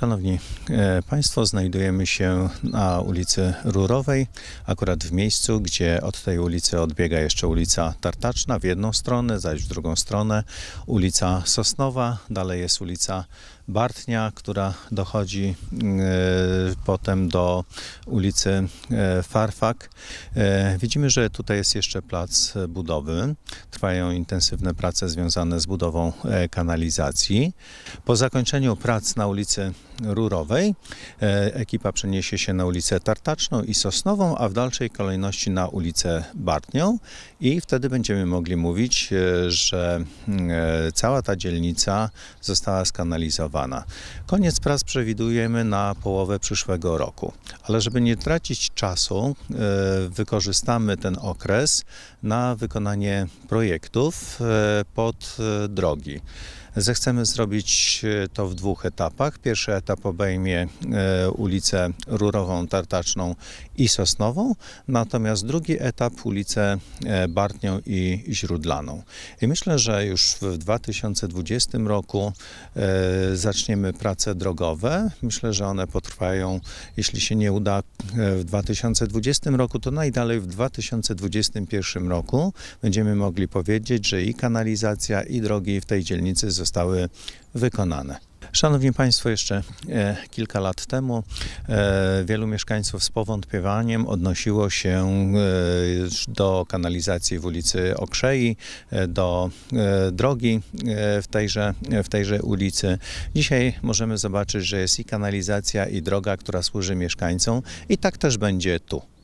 Szanowni e, Państwo, znajdujemy się na ulicy Rurowej, akurat w miejscu, gdzie od tej ulicy odbiega jeszcze ulica Tartaczna w jedną stronę, zaś w drugą stronę ulica Sosnowa, dalej jest ulica Bartnia, która dochodzi y, potem do ulicy y, Farfak. Y, widzimy, że tutaj jest jeszcze plac budowy. Trwają intensywne prace związane z budową kanalizacji. Po zakończeniu prac na ulicy Rurowej. E, ekipa przeniesie się na ulicę Tartaczną i Sosnową, a w dalszej kolejności na ulicę Bartnią i wtedy będziemy mogli mówić, e, że e, cała ta dzielnica została skanalizowana. Koniec prac przewidujemy na połowę przyszłego roku, ale żeby nie tracić czasu, wykorzystamy ten okres na wykonanie projektów pod drogi. Zechcemy zrobić to w dwóch etapach. Pierwszy etap etap obejmie e, ulicę Rurową, Tartaczną i Sosnową, natomiast drugi etap ulicę e, Bartnią i Źródlaną. I myślę, że już w 2020 roku e, zaczniemy prace drogowe. Myślę, że one potrwają, jeśli się nie uda w 2020 roku, to najdalej w 2021 roku będziemy mogli powiedzieć, że i kanalizacja, i drogi w tej dzielnicy zostały wykonane. Szanowni Państwo, jeszcze e, kilka lat temu e, wielu mieszkańców z powątpiewaniem odnosiło się e, do kanalizacji w ulicy Okrzei, e, do e, drogi e, w tejże, w tejże ulicy. Dzisiaj możemy zobaczyć, że jest i kanalizacja, i droga, która służy mieszkańcom i tak też będzie tu.